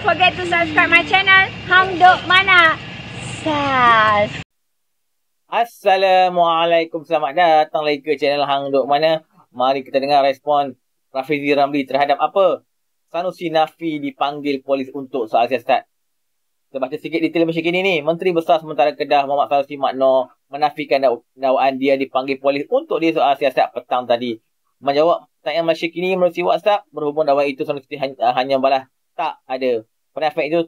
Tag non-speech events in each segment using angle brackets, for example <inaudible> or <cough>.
don't forget to subscribe my channel Hamduk Mana Sas Assalamualaikum Selamat datang lagi ke channel Hamduk Mana Mari kita dengar respon Rafizi Ramli terhadap apa Sanusi Nafi dipanggil polis untuk soal siasat Kita baca sikit detail macam ini ni Menteri Besar Sementara Kedah Muhammad Sanusi Makno Menafikan dakwaan dia dipanggil polis untuk dia soal siasat petang tadi Menjawab tanya masyarakat ini melalui WhatsApp berhubung dakwaan itu Sanusi hanya balas tak ada penafik itu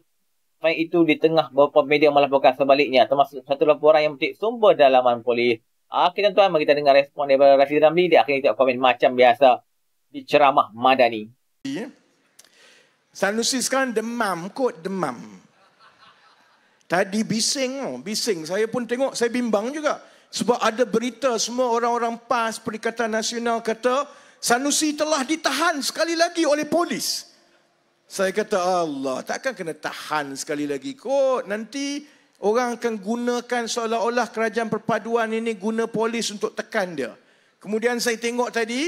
penafik itu di tengah beberapa media melaporkan sebaliknya termasuk satu laporan yang menjadi sumber dalaman polis. Akhirnya ah, tuan mari kita dengar respon daripada Rashid Ramli di akhirnya tiap komen macam biasa di ceramah Madani. Sanusi sekarang demam kot demam. Tadi bising, oh, bising. Saya pun tengok, saya bimbang juga. Sebab ada berita semua orang-orang PAS, Perikatan Nasional kata Sanusi telah ditahan sekali lagi oleh polis. Saya kata Allah takkan kena tahan sekali lagi kot. Nanti orang akan gunakan seolah-olah kerajaan perpaduan ini guna polis untuk tekan dia. Kemudian saya tengok tadi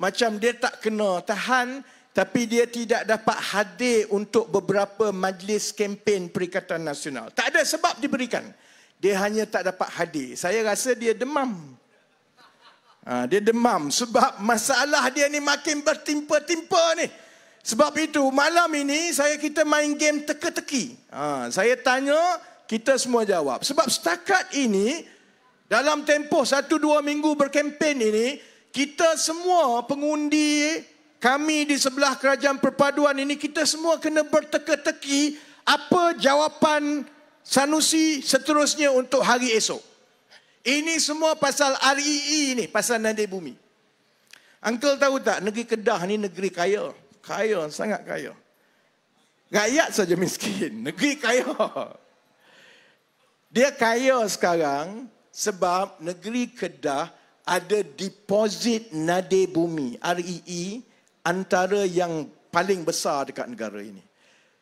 macam dia tak kena tahan tapi dia tidak dapat hadir untuk beberapa majlis kempen Perikatan Nasional. Tak ada sebab diberikan. Dia hanya tak dapat hadir. Saya rasa dia demam. Ha, dia demam sebab masalah dia ni makin bertimpa-timpa ni. Sebab itu malam ini saya kita main game teka-teki. Ha, saya tanya, kita semua jawab. Sebab setakat ini, dalam tempoh satu dua minggu berkempen ini, kita semua pengundi kami di sebelah kerajaan perpaduan ini, kita semua kena berteka-teki apa jawapan sanusi seterusnya untuk hari esok. Ini semua pasal REE ini, e pasal nanti bumi. Uncle tahu tak, negeri Kedah ni negeri kaya. Kaya. Kaya, sangat kaya. Rakyat saja miskin, <laughs> negeri kaya. Dia kaya sekarang sebab negeri Kedah ada deposit nadi bumi, REE, e, antara yang paling besar dekat negara ini.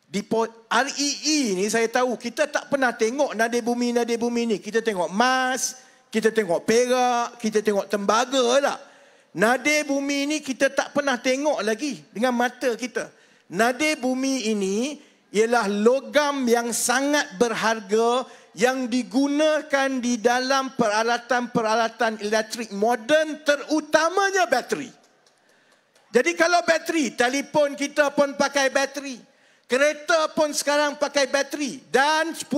Depo- REE e ni saya tahu kita tak pernah tengok nadi bumi, nadi bumi ni. Kita tengok emas, kita tengok perak, kita tengok tembaga lah. Nade bumi ini kita tak pernah tengok lagi dengan mata kita. Nade bumi ini ialah logam yang sangat berharga yang digunakan di dalam peralatan-peralatan elektrik moden terutamanya bateri. Jadi kalau bateri, telefon kita pun pakai bateri. Kereta pun sekarang pakai bateri. Dan 10-15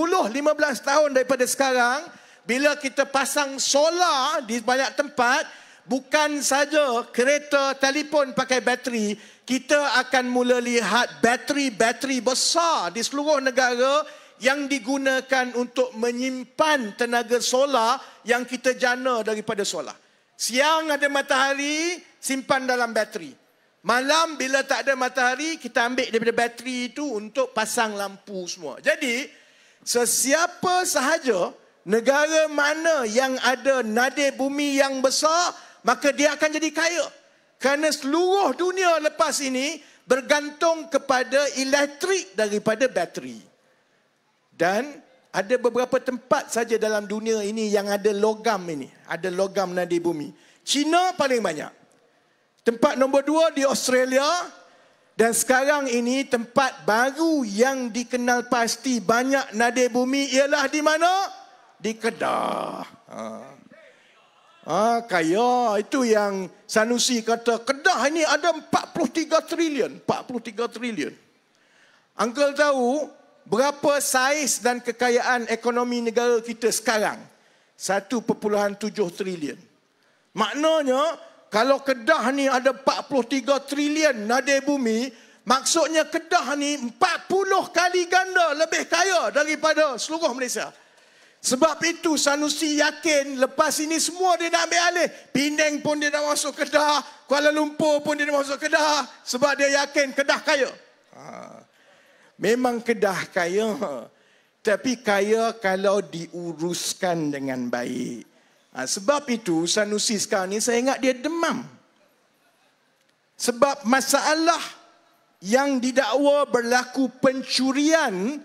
tahun daripada sekarang, bila kita pasang solar di banyak tempat, bukan saja kereta telefon pakai bateri, kita akan mula lihat bateri-bateri besar di seluruh negara yang digunakan untuk menyimpan tenaga solar yang kita jana daripada solar. Siang ada matahari, simpan dalam bateri. Malam bila tak ada matahari, kita ambil daripada bateri itu untuk pasang lampu semua. Jadi, sesiapa sahaja negara mana yang ada nadir bumi yang besar, maka dia akan jadi kaya. Kerana seluruh dunia lepas ini bergantung kepada elektrik daripada bateri. Dan ada beberapa tempat saja dalam dunia ini yang ada logam ini. Ada logam nadi bumi. China paling banyak. Tempat nombor dua di Australia. Dan sekarang ini tempat baru yang dikenal pasti banyak nadi bumi ialah di mana? Di Kedah. Ha ha, kaya itu yang Sanusi kata Kedah ini ada 43 trilion 43 trilion Uncle tahu berapa saiz dan kekayaan ekonomi negara kita sekarang 1.7 trilion maknanya kalau Kedah ni ada 43 trilion nadi bumi maksudnya Kedah ni 40 kali ganda lebih kaya daripada seluruh Malaysia sebab itu Sanusi yakin lepas ini semua dia nak ambil alih. Pindeng pun dia nak masuk Kedah. Kuala Lumpur pun dia nak masuk Kedah. Sebab dia yakin Kedah kaya. Ha. Memang Kedah kaya. Tapi kaya kalau diuruskan dengan baik. Ha, sebab itu Sanusi sekarang ni saya ingat dia demam. Sebab masalah yang didakwa berlaku pencurian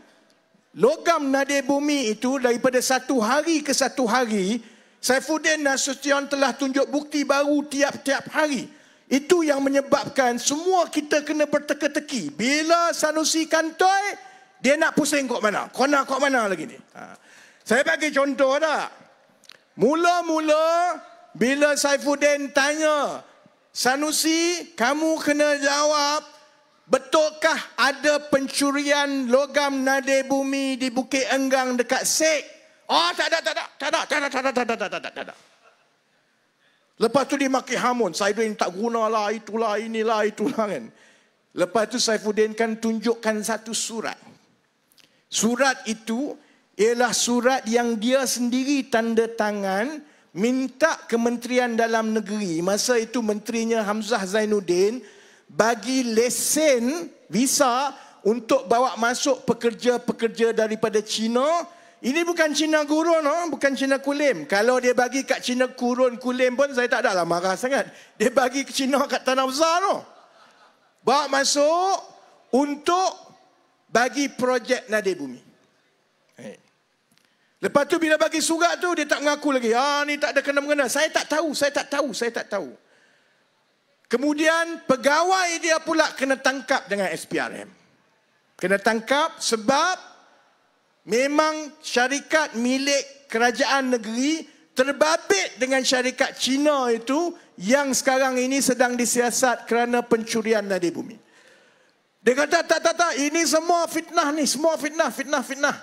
logam nadir bumi itu daripada satu hari ke satu hari, Saifuddin Nasution telah tunjuk bukti baru tiap-tiap hari. Itu yang menyebabkan semua kita kena berteka-teki. Bila Sanusi kantoi, dia nak pusing kok mana? Kona kok mana lagi ni? Ha. Saya bagi contoh dah. Mula-mula bila Saifuddin tanya, Sanusi, kamu kena jawab Betulkah ada pencurian logam nadir bumi di Bukit Enggang dekat Sik? Oh, tak ada, tak ada, tak ada, tak ada, tak ada, tak ada, tak ada, tak ada. Lepas tu dia maki hamun. Saifuddin tak guna lah, itulah, inilah, itulah kan. Lepas tu Saifuddin kan tunjukkan satu surat. Surat itu ialah surat yang dia sendiri tanda tangan minta kementerian dalam negeri. Masa itu menterinya Hamzah Zainuddin bagi lesen visa untuk bawa masuk pekerja-pekerja daripada China. Ini bukan China gurun, no? bukan China kulim. Kalau dia bagi kat China kurun kulim pun saya tak adalah marah sangat. Dia bagi ke China kat tanah besar. No? Bawa masuk untuk bagi projek nadir bumi. Lepas tu bila bagi surat tu dia tak mengaku lagi. Ah ni tak ada kena mengena. saya tak tahu, saya tak tahu. Saya tak tahu. Kemudian pegawai dia pula kena tangkap dengan SPRM. Kena tangkap sebab memang syarikat milik kerajaan negeri terbabit dengan syarikat Cina itu yang sekarang ini sedang disiasat kerana pencurian nadi bumi. Dia kata, tak, tak, tak, ini semua fitnah ni, semua fitnah, fitnah, fitnah.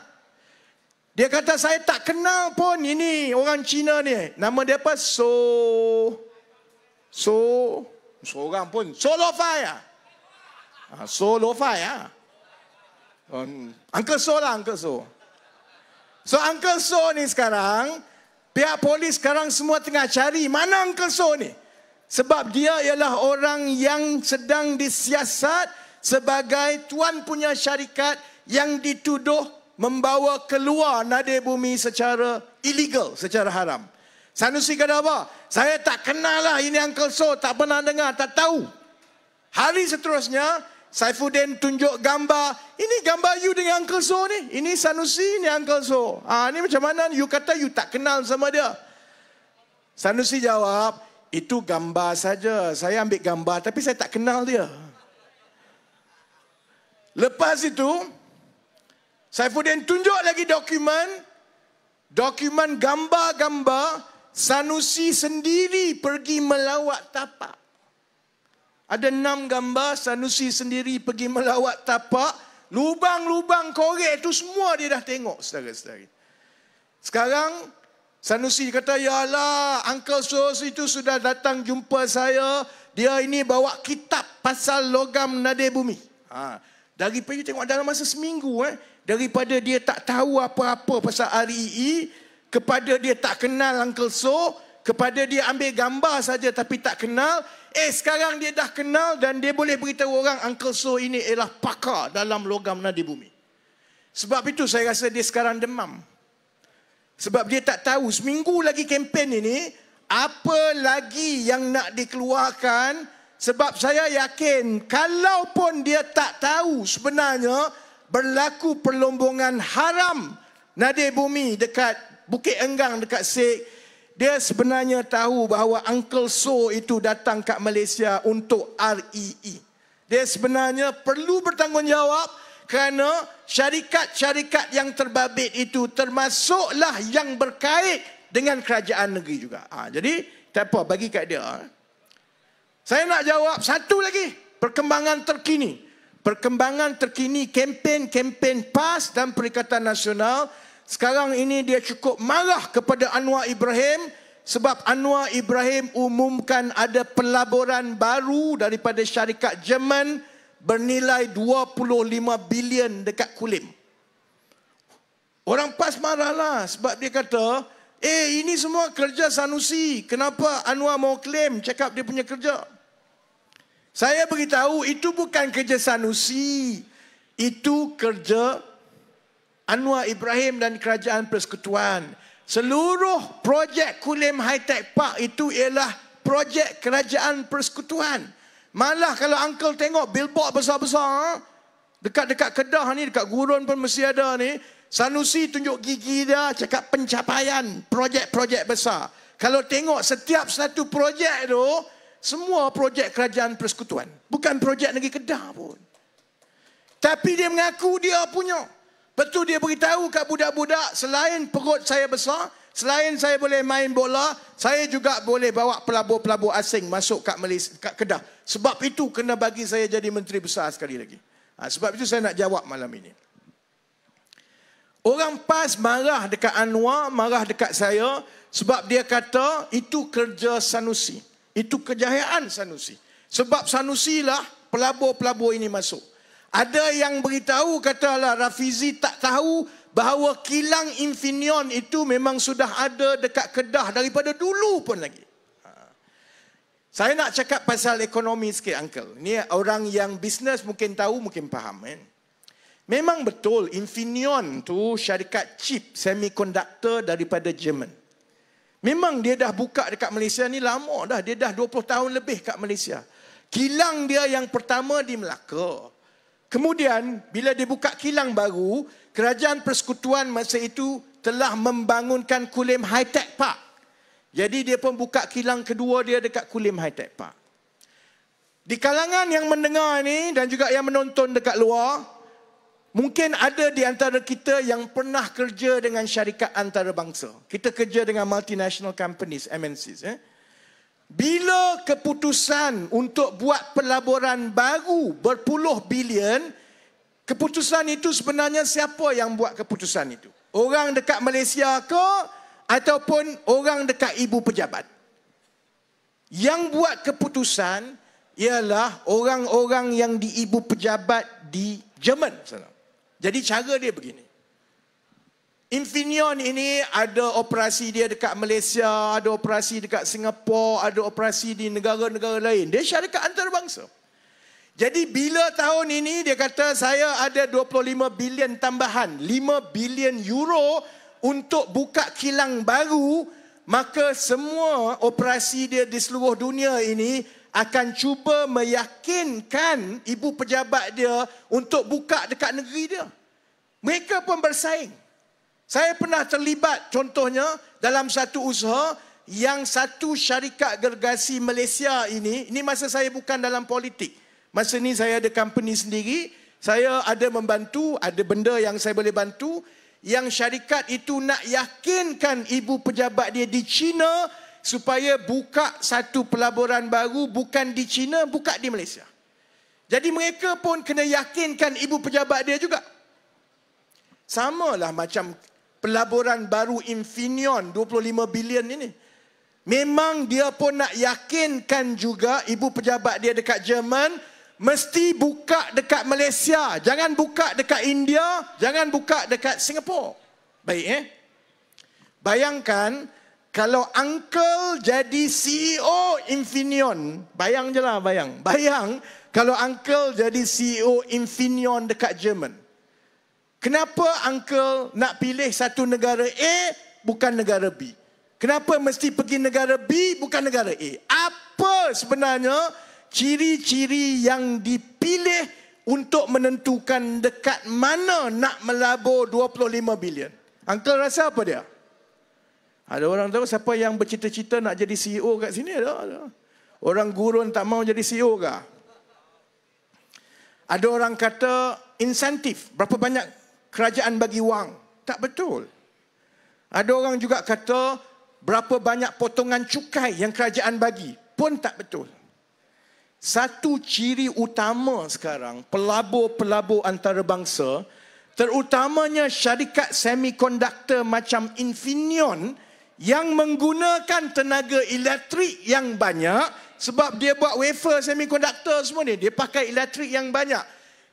Dia kata, saya tak kenal pun ini orang Cina ni. Nama dia apa? So, so, seorang pun solo fire. Ha, solo fire. Ha. Um, Uncle So lah Uncle So. So Uncle So ni sekarang, pihak polis sekarang semua tengah cari mana Uncle So ni. Sebab dia ialah orang yang sedang disiasat sebagai tuan punya syarikat yang dituduh membawa keluar nadir bumi secara illegal, secara haram. Sanusi kata apa? Saya tak kenal lah ini Uncle So. Tak pernah dengar, tak tahu. Hari seterusnya, Saifuddin tunjuk gambar. Ini gambar you dengan Uncle So ni. Ini Sanusi, ini Uncle So. Ah, ha, ini macam mana? You kata you tak kenal sama dia. Sanusi jawab, itu gambar saja. Saya ambil gambar tapi saya tak kenal dia. Lepas itu, Saifuddin tunjuk lagi dokumen. Dokumen gambar-gambar Sanusi sendiri pergi melawat tapak. Ada enam gambar Sanusi sendiri pergi melawat tapak. Lubang-lubang korek itu semua dia dah tengok saudara-saudari. Sekarang Sanusi kata, Ya Allah, Uncle Sos itu sudah datang jumpa saya. Dia ini bawa kitab pasal logam nadir bumi. Ha. Daripada tengok dalam masa seminggu. Eh. Daripada dia tak tahu apa-apa pasal REE. E, kepada dia tak kenal Uncle So, kepada dia ambil gambar saja tapi tak kenal. Eh sekarang dia dah kenal dan dia boleh beritahu orang Uncle So ini ialah pakar dalam logam nadi bumi. Sebab itu saya rasa dia sekarang demam. Sebab dia tak tahu seminggu lagi kempen ini apa lagi yang nak dikeluarkan sebab saya yakin kalaupun dia tak tahu sebenarnya berlaku perlombongan haram nadi bumi dekat Bukit Enggang dekat Sik. Dia sebenarnya tahu bahawa Uncle So itu datang kat Malaysia untuk REE. E. Dia sebenarnya perlu bertanggungjawab kerana syarikat-syarikat yang terbabit itu termasuklah yang berkait dengan kerajaan negeri juga. Ha, jadi tak apa bagi kat dia. Ha. Saya nak jawab satu lagi perkembangan terkini. Perkembangan terkini kempen-kempen PAS dan Perikatan Nasional sekarang ini dia cukup marah kepada Anwar Ibrahim sebab Anwar Ibrahim umumkan ada pelaburan baru daripada syarikat Jerman bernilai 25 bilion dekat Kulim. Orang PAS marahlah sebab dia kata, eh ini semua kerja Sanusi. Kenapa Anwar mau klaim cakap dia punya kerja? Saya beritahu itu bukan kerja Sanusi. Itu kerja Anwar Ibrahim dan Kerajaan Persekutuan. Seluruh projek Kulim High Tech Park itu ialah projek Kerajaan Persekutuan. Malah kalau uncle tengok billboard besar-besar ha? dekat-dekat Kedah ni, dekat gurun pun mesti ada ni. Sanusi tunjuk gigi dia cakap pencapaian projek-projek besar. Kalau tengok setiap satu projek tu, semua projek kerajaan persekutuan. Bukan projek negeri Kedah pun. Tapi dia mengaku dia punya. Lepas tu dia beritahu kat budak-budak, selain perut saya besar, selain saya boleh main bola, saya juga boleh bawa pelabur-pelabur asing masuk kat, Malaysia, kat Kedah. Sebab itu kena bagi saya jadi menteri besar sekali lagi. Ha, sebab itu saya nak jawab malam ini. Orang PAS marah dekat Anwar, marah dekat saya sebab dia kata itu kerja Sanusi. Itu kejayaan Sanusi. Sebab Sanusi lah pelabur-pelabur ini masuk. Ada yang beritahu katalah Rafizi tak tahu bahawa kilang Infineon itu memang sudah ada dekat Kedah daripada dulu pun lagi. Ha. Saya nak cakap pasal ekonomi sikit uncle. Ni orang yang bisnes mungkin tahu mungkin faham kan. Memang betul Infineon tu syarikat chip semiconductor daripada Jerman. Memang dia dah buka dekat Malaysia ni lama dah. Dia dah 20 tahun lebih kat Malaysia. Kilang dia yang pertama di Melaka. Kemudian bila dibuka kilang baru, kerajaan persekutuan masa itu telah membangunkan Kulim High Tech Park. Jadi dia pun buka kilang kedua dia dekat Kulim High Tech Park. Di kalangan yang mendengar ini dan juga yang menonton dekat luar, mungkin ada di antara kita yang pernah kerja dengan syarikat antarabangsa. Kita kerja dengan multinational companies, MNCs. Eh? Bila keputusan untuk buat pelaburan baru berpuluh bilion, keputusan itu sebenarnya siapa yang buat keputusan itu? Orang dekat Malaysia ke ataupun orang dekat ibu pejabat? Yang buat keputusan ialah orang-orang yang di ibu pejabat di Jerman. Jadi cara dia begini. Infineon ini ada operasi dia dekat Malaysia, ada operasi dekat Singapura, ada operasi di negara-negara lain. Dia syarikat antarabangsa. Jadi bila tahun ini dia kata saya ada 25 bilion tambahan, 5 bilion euro untuk buka kilang baru, maka semua operasi dia di seluruh dunia ini akan cuba meyakinkan ibu pejabat dia untuk buka dekat negeri dia. Mereka pun bersaing. Saya pernah terlibat contohnya dalam satu usaha yang satu syarikat gergasi Malaysia ini, ini masa saya bukan dalam politik. Masa ni saya ada company sendiri, saya ada membantu, ada benda yang saya boleh bantu. Yang syarikat itu nak yakinkan ibu pejabat dia di China supaya buka satu pelaburan baru bukan di China, buka di Malaysia. Jadi mereka pun kena yakinkan ibu pejabat dia juga. Samalah macam pelaburan baru Infineon 25 bilion ini. Memang dia pun nak yakinkan juga ibu pejabat dia dekat Jerman mesti buka dekat Malaysia, jangan buka dekat India, jangan buka dekat Singapura. Baik eh. Bayangkan kalau uncle jadi CEO Infineon, bayang je lah bayang. Bayang kalau uncle jadi CEO Infineon dekat Jerman. Kenapa uncle nak pilih satu negara A bukan negara B? Kenapa mesti pergi negara B bukan negara A? Apa sebenarnya ciri-ciri yang dipilih untuk menentukan dekat mana nak melabur 25 bilion? Uncle rasa apa dia? Ada orang tahu siapa yang bercita-cita nak jadi CEO kat sini ada. ada. Orang gurun tak mau jadi CEO ke? Ada orang kata insentif. Berapa banyak kerajaan bagi wang. Tak betul. Ada orang juga kata berapa banyak potongan cukai yang kerajaan bagi. Pun tak betul. Satu ciri utama sekarang pelabur-pelabur antarabangsa terutamanya syarikat semikonduktor macam Infineon yang menggunakan tenaga elektrik yang banyak sebab dia buat wafer semikonduktor semua ni dia pakai elektrik yang banyak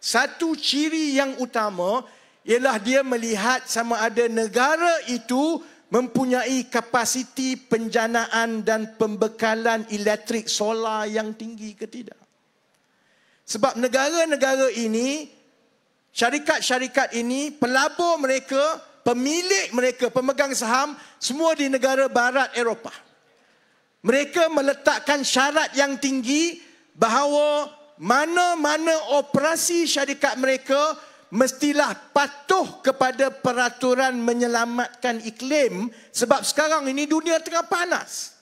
satu ciri yang utama ialah dia melihat sama ada negara itu mempunyai kapasiti penjanaan dan pembekalan elektrik solar yang tinggi ke tidak. Sebab negara-negara ini, syarikat-syarikat ini, pelabur mereka, pemilik mereka, pemegang saham, semua di negara barat Eropah. Mereka meletakkan syarat yang tinggi bahawa mana-mana operasi syarikat mereka mestilah patuh kepada peraturan menyelamatkan iklim sebab sekarang ini dunia tengah panas.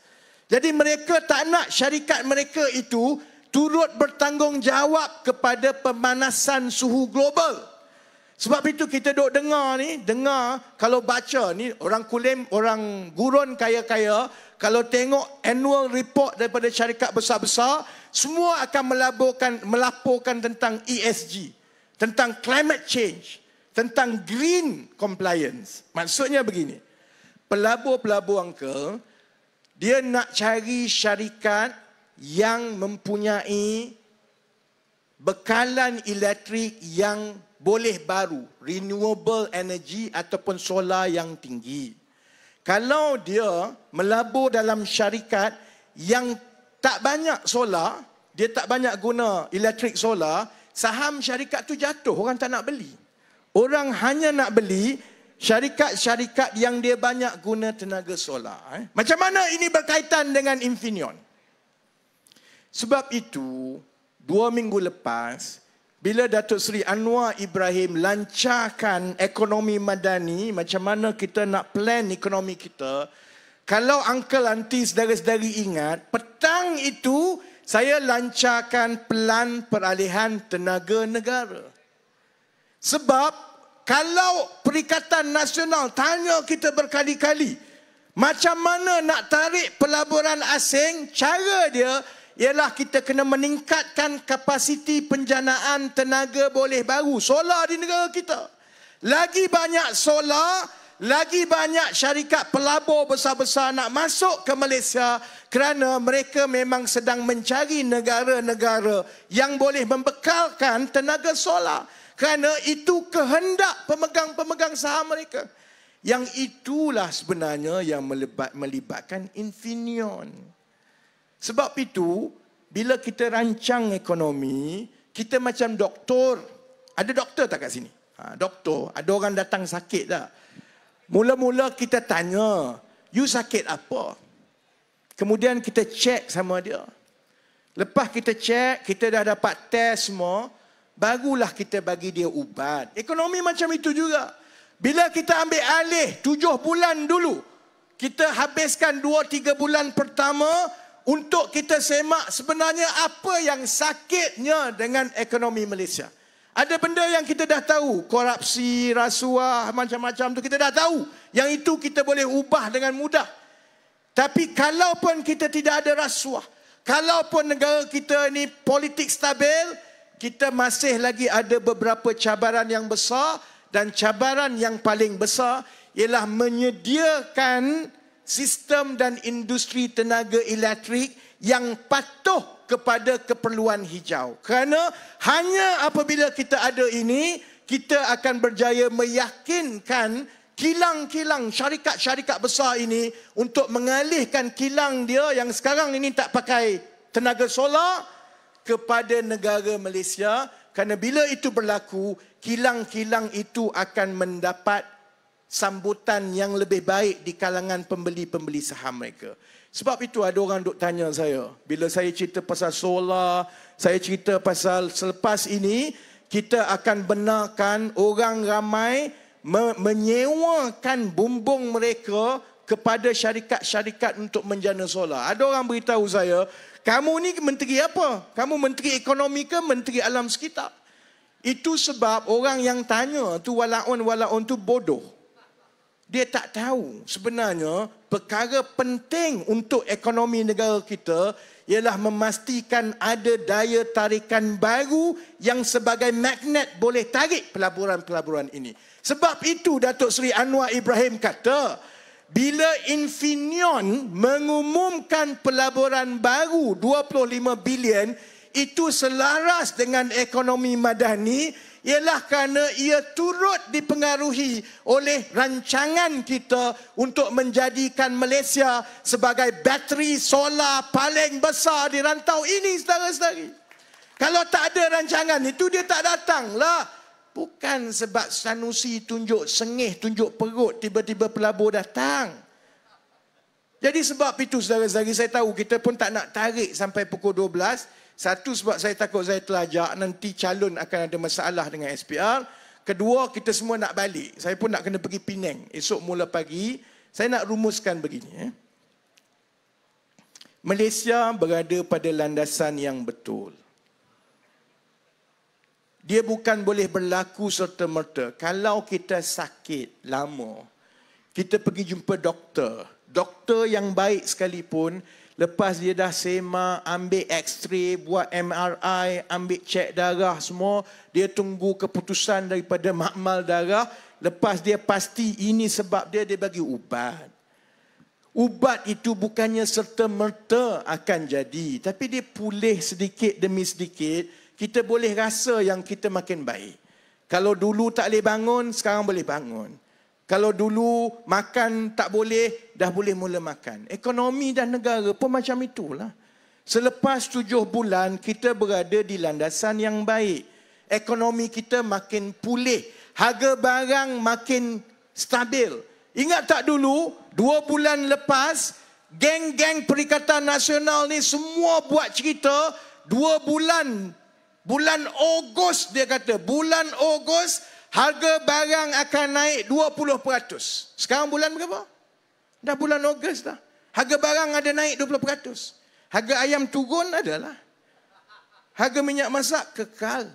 Jadi mereka tak nak syarikat mereka itu turut bertanggungjawab kepada pemanasan suhu global. Sebab itu kita dok dengar ni, dengar kalau baca ni orang kulim, orang gurun kaya-kaya, kalau tengok annual report daripada syarikat besar-besar, semua akan melaporkan, melaporkan tentang ESG tentang climate change, tentang green compliance. Maksudnya begini, pelabur-pelabur uncle, dia nak cari syarikat yang mempunyai bekalan elektrik yang boleh baru, renewable energy ataupun solar yang tinggi. Kalau dia melabur dalam syarikat yang tak banyak solar, dia tak banyak guna elektrik solar, saham syarikat tu jatuh, orang tak nak beli. Orang hanya nak beli syarikat-syarikat yang dia banyak guna tenaga solar. Eh? Macam mana ini berkaitan dengan Infineon? Sebab itu, dua minggu lepas, bila Datuk Seri Anwar Ibrahim lancarkan ekonomi madani, macam mana kita nak plan ekonomi kita, kalau uncle, auntie, saudara-saudari ingat, petang itu saya lancarkan pelan peralihan tenaga negara. Sebab kalau Perikatan Nasional tanya kita berkali-kali, macam mana nak tarik pelaburan asing, cara dia ialah kita kena meningkatkan kapasiti penjanaan tenaga boleh baru, solar di negara kita. Lagi banyak solar, lagi banyak syarikat pelabur besar-besar nak masuk ke Malaysia kerana mereka memang sedang mencari negara-negara yang boleh membekalkan tenaga solar kerana itu kehendak pemegang-pemegang saham mereka. Yang itulah sebenarnya yang melibatkan Infineon. Sebab itu, bila kita rancang ekonomi, kita macam doktor. Ada doktor tak kat sini? Ha, doktor, ada orang datang sakit tak? Mula-mula kita tanya, you sakit apa? Kemudian kita cek sama dia. Lepas kita cek, kita dah dapat test semua, barulah kita bagi dia ubat. Ekonomi macam itu juga. Bila kita ambil alih tujuh bulan dulu, kita habiskan dua tiga bulan pertama untuk kita semak sebenarnya apa yang sakitnya dengan ekonomi Malaysia. Ada benda yang kita dah tahu, korupsi, rasuah, macam-macam tu kita dah tahu. Yang itu kita boleh ubah dengan mudah. Tapi kalaupun kita tidak ada rasuah, kalaupun negara kita ni politik stabil, kita masih lagi ada beberapa cabaran yang besar dan cabaran yang paling besar ialah menyediakan sistem dan industri tenaga elektrik yang patuh kepada keperluan hijau. Kerana hanya apabila kita ada ini, kita akan berjaya meyakinkan kilang-kilang syarikat-syarikat besar ini untuk mengalihkan kilang dia yang sekarang ini tak pakai tenaga solar kepada negara Malaysia. Kerana bila itu berlaku, kilang-kilang itu akan mendapat sambutan yang lebih baik di kalangan pembeli-pembeli saham mereka. Sebab itu ada orang duk tanya saya. Bila saya cerita pasal solar, saya cerita pasal selepas ini, kita akan benarkan orang ramai me- menyewakan bumbung mereka kepada syarikat-syarikat untuk menjana solar. Ada orang beritahu saya, kamu ni menteri apa? Kamu menteri ekonomi ke menteri alam sekitar? Itu sebab orang yang tanya tu walaun walaun tu bodoh. Dia tak tahu sebenarnya perkara penting untuk ekonomi negara kita ialah memastikan ada daya tarikan baru yang sebagai magnet boleh tarik pelaburan-pelaburan ini. Sebab itu Datuk Seri Anwar Ibrahim kata, bila Infineon mengumumkan pelaburan baru 25 bilion itu selaras dengan ekonomi madani ialah kerana ia turut dipengaruhi oleh rancangan kita untuk menjadikan Malaysia sebagai bateri solar paling besar di rantau ini saudara-saudari. Kalau tak ada rancangan itu dia tak datang lah. Bukan sebab Sanusi tunjuk sengih, tunjuk perut, tiba-tiba pelabur datang. Jadi sebab itu saudara-saudari saya tahu kita pun tak nak tarik sampai pukul 12. Satu sebab saya takut saya telajak nanti calon akan ada masalah dengan SPR. Kedua kita semua nak balik. Saya pun nak kena pergi Penang esok mula pagi. Saya nak rumuskan begini. Eh. Malaysia berada pada landasan yang betul. Dia bukan boleh berlaku serta-merta. Kalau kita sakit lama, kita pergi jumpa doktor. Doktor yang baik sekalipun, Lepas dia dah sema, ambil X-ray, buat MRI, ambil cek darah semua. Dia tunggu keputusan daripada makmal darah. Lepas dia pasti ini sebab dia, dia bagi ubat. Ubat itu bukannya serta-merta akan jadi. Tapi dia pulih sedikit demi sedikit. Kita boleh rasa yang kita makin baik. Kalau dulu tak boleh bangun, sekarang boleh bangun. Kalau dulu makan tak boleh, dah boleh mula makan. Ekonomi dan negara pun macam itulah. Selepas tujuh bulan, kita berada di landasan yang baik. Ekonomi kita makin pulih. Harga barang makin stabil. Ingat tak dulu, dua bulan lepas, geng-geng Perikatan Nasional ni semua buat cerita dua bulan. Bulan Ogos dia kata. Bulan Ogos, Harga barang akan naik 20%. Sekarang bulan berapa? Dah bulan Ogos dah. Harga barang ada naik 20%. Harga ayam turun adalah. Harga minyak masak kekal.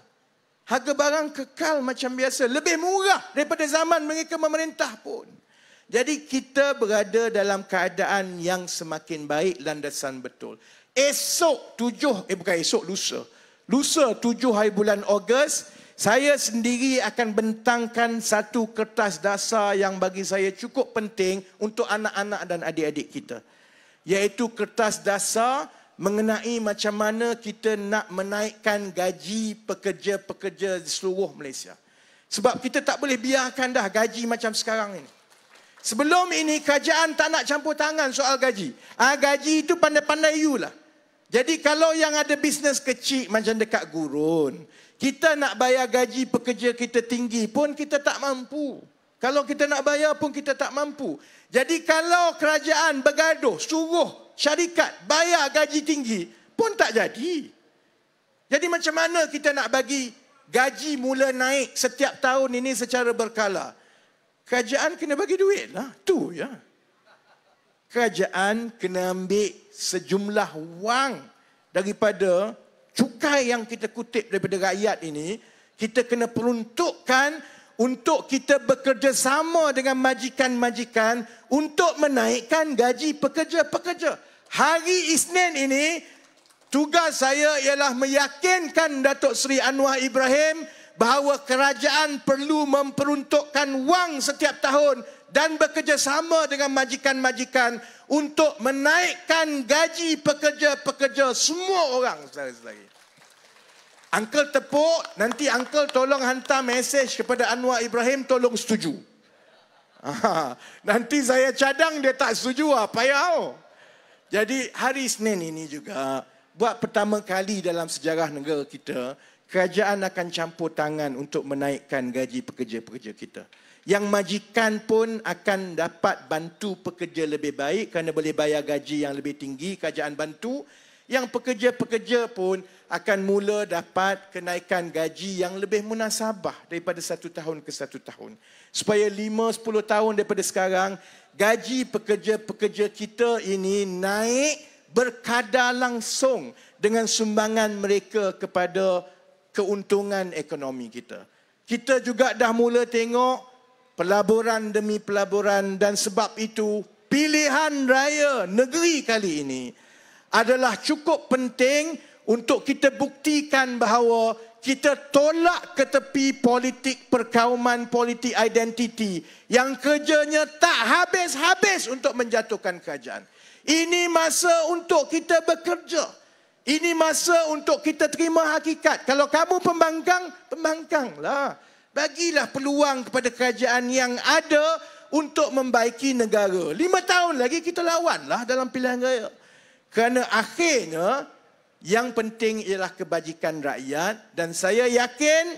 Harga barang kekal macam biasa. Lebih murah daripada zaman mereka memerintah pun. Jadi kita berada dalam keadaan yang semakin baik landasan betul. Esok tujuh, eh bukan esok, lusa. Lusa tujuh hari bulan Ogos, saya sendiri akan bentangkan satu kertas dasar yang bagi saya cukup penting untuk anak-anak dan adik-adik kita. Iaitu kertas dasar mengenai macam mana kita nak menaikkan gaji pekerja-pekerja di seluruh Malaysia. Sebab kita tak boleh biarkan dah gaji macam sekarang ini. Sebelum ini kerajaan tak nak campur tangan soal gaji. Ah ha, gaji itu pandai-pandai you lah. Jadi kalau yang ada bisnes kecil macam dekat gurun, kita nak bayar gaji pekerja kita tinggi pun kita tak mampu. Kalau kita nak bayar pun kita tak mampu. Jadi kalau kerajaan bergaduh, suruh syarikat bayar gaji tinggi pun tak jadi. Jadi macam mana kita nak bagi gaji mula naik setiap tahun ini secara berkala? Kerajaan kena bagi duit lah. Tu ya kerajaan kena ambil sejumlah wang daripada cukai yang kita kutip daripada rakyat ini kita kena peruntukkan untuk kita bekerjasama dengan majikan-majikan untuk menaikkan gaji pekerja-pekerja. Hari Isnin ini tugas saya ialah meyakinkan Datuk Seri Anwar Ibrahim bahawa kerajaan perlu memperuntukkan wang setiap tahun dan bekerjasama dengan majikan-majikan untuk menaikkan gaji pekerja-pekerja semua orang saudara lagi, Uncle tepuk, nanti Uncle tolong hantar message kepada Anwar Ibrahim, tolong setuju. <laughs> Aha, nanti saya cadang dia tak setuju lah, payau. Jadi hari Senin ini juga, buat pertama kali dalam sejarah negara kita, kerajaan akan campur tangan untuk menaikkan gaji pekerja-pekerja kita. Yang majikan pun akan dapat bantu pekerja lebih baik kerana boleh bayar gaji yang lebih tinggi kerajaan bantu. Yang pekerja-pekerja pun akan mula dapat kenaikan gaji yang lebih munasabah daripada satu tahun ke satu tahun. Supaya lima sepuluh tahun daripada sekarang, gaji pekerja-pekerja kita ini naik berkadar langsung dengan sumbangan mereka kepada keuntungan ekonomi kita. Kita juga dah mula tengok pelaburan demi pelaburan dan sebab itu pilihan raya negeri kali ini adalah cukup penting untuk kita buktikan bahawa kita tolak ke tepi politik perkauman politik identiti yang kerjanya tak habis-habis untuk menjatuhkan kerajaan. Ini masa untuk kita bekerja. Ini masa untuk kita terima hakikat. Kalau kamu pembangkang, pembangkanglah bagilah peluang kepada kerajaan yang ada untuk membaiki negara. Lima tahun lagi kita lawanlah dalam pilihan raya. Kerana akhirnya yang penting ialah kebajikan rakyat dan saya yakin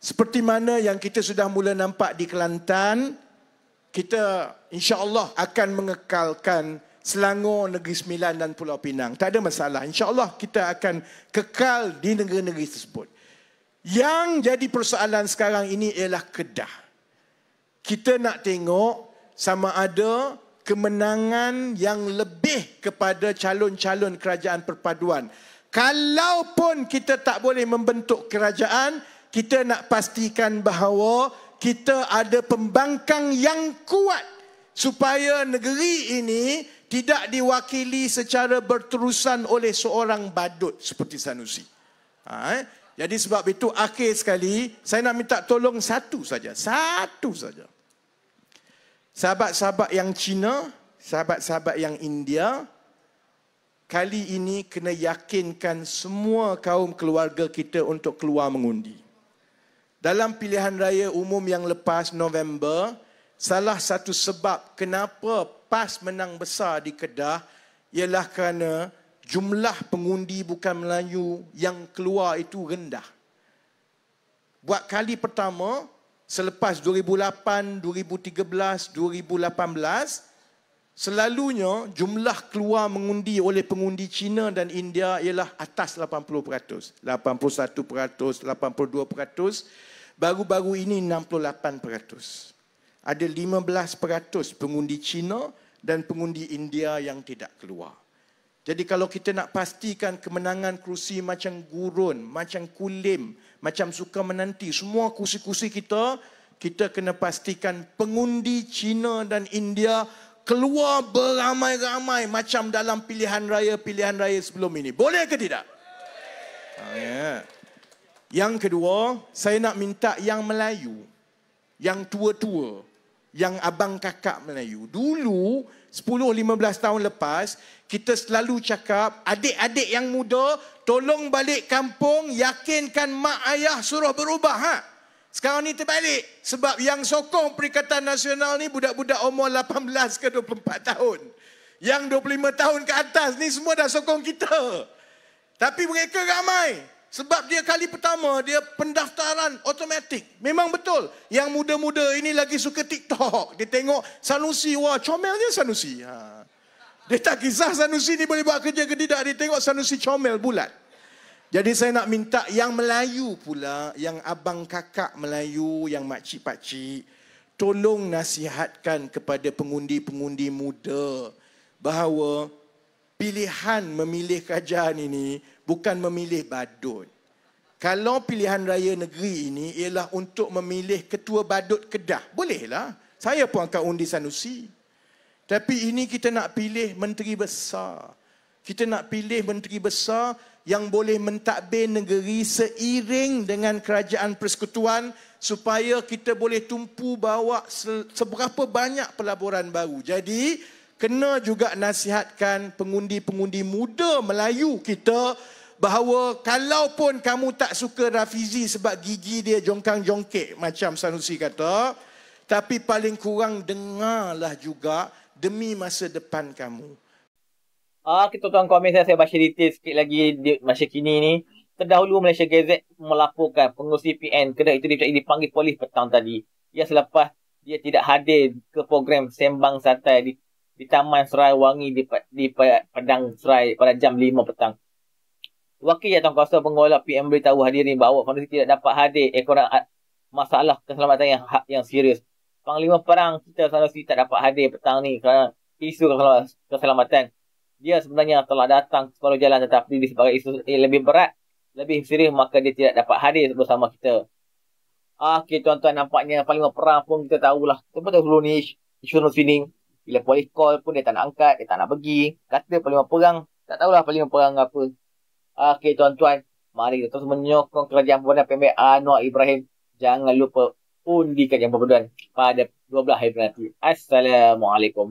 seperti mana yang kita sudah mula nampak di Kelantan, kita insya-Allah akan mengekalkan Selangor, Negeri Sembilan dan Pulau Pinang. Tak ada masalah. Insya Allah kita akan kekal di negeri-negeri tersebut. Yang jadi persoalan sekarang ini ialah Kedah. Kita nak tengok sama ada kemenangan yang lebih kepada calon-calon kerajaan perpaduan. Kalaupun kita tak boleh membentuk kerajaan, kita nak pastikan bahawa kita ada pembangkang yang kuat supaya negeri ini tidak diwakili secara berterusan oleh seorang badut seperti Sanusi. Ha, eh? Jadi sebab itu akhir sekali, saya nak minta tolong satu saja. Satu saja. Sahabat-sahabat yang Cina, sahabat-sahabat yang India, kali ini kena yakinkan semua kaum keluarga kita untuk keluar mengundi. Dalam pilihan raya umum yang lepas November, salah satu sebab kenapa PAS menang besar di Kedah ialah kerana jumlah pengundi bukan Melayu yang keluar itu rendah. Buat kali pertama selepas 2008, 2013, 2018 selalunya jumlah keluar mengundi oleh pengundi Cina dan India ialah atas 80%, 81%, 82%, baru-baru ini 68%. Ada 15% pengundi Cina dan pengundi India yang tidak keluar. Jadi kalau kita nak pastikan kemenangan kursi macam gurun, macam kulim, macam suka menanti, semua kursi-kursi kita, kita kena pastikan pengundi China dan India keluar beramai-ramai macam dalam pilihan raya-pilihan raya sebelum ini. Boleh ke tidak? Boleh. Ah, yeah. Yang kedua, saya nak minta yang Melayu, yang tua-tua, yang abang kakak Melayu. Dulu, 10-15 tahun lepas, kita selalu cakap, adik-adik yang muda, tolong balik kampung, yakinkan mak ayah suruh berubah. Ha? Sekarang ni terbalik. Sebab yang sokong Perikatan Nasional ni budak-budak umur 18 ke 24 tahun. Yang 25 tahun ke atas ni semua dah sokong kita. Tapi mereka ramai. Sebab dia kali pertama dia pendaftaran otomatik, Memang betul. Yang muda-muda ini lagi suka TikTok. Dia tengok Sanusi. Wah comelnya Sanusi. Ha. Dia tak kisah Sanusi ni boleh buat kerja ke tidak. Dia tengok Sanusi comel bulat. Jadi saya nak minta yang Melayu pula. Yang abang kakak Melayu. Yang makcik-pakcik. Tolong nasihatkan kepada pengundi-pengundi muda. Bahawa pilihan memilih kajian Ini bukan memilih badut. Kalau pilihan raya negeri ini ialah untuk memilih ketua badut Kedah, bolehlah. Saya pun akan undi Sanusi. Tapi ini kita nak pilih menteri besar. Kita nak pilih menteri besar yang boleh mentadbir negeri seiring dengan kerajaan persekutuan supaya kita boleh tumpu bawa seberapa banyak pelaburan baru. Jadi, kena juga nasihatkan pengundi-pengundi muda Melayu kita bahawa kalaupun kamu tak suka Rafizi sebab gigi dia jongkang-jongkek macam Sanusi kata, tapi paling kurang dengarlah juga demi masa depan kamu. Ah, kita tuan komen saya, saya baca detail sikit lagi di masa kini ni. Terdahulu Malaysia Gazette melaporkan pengurusi PN kedai itu dipercayai dipanggil polis petang tadi. Ia selepas dia tidak hadir ke program sembang santai di di Taman Serai Wangi di, di Padang Serai pada jam 5 petang. Wakil Jatuan Kuasa Pengolah PM beritahu hadirin bahawa kondisi tidak dapat hadir ekoran masalah keselamatan yang ha-, yang serius. Panglima Perang kita selalu tak dapat hadir petang ni kerana isu keselamatan. Dia sebenarnya telah datang separuh jalan tetapi disebabkan isu yang eh, lebih berat, lebih serius maka dia tidak dapat hadir bersama kita. Okey tuan-tuan nampaknya Panglima Perang pun kita tahulah. Tempat-tempat dulu ni isu not feeling. Bila polis call pun dia tak nak angkat, dia tak nak pergi. Kata Parlimen Perang, tak tahulah Parlimen Perang apa. Ah, Okey tuan-tuan, mari kita terus menyokong kerajaan perbandingan pendek Anwar Ibrahim. Jangan lupa undikan yang perbandingan pada 12 hari nanti. Assalamualaikum.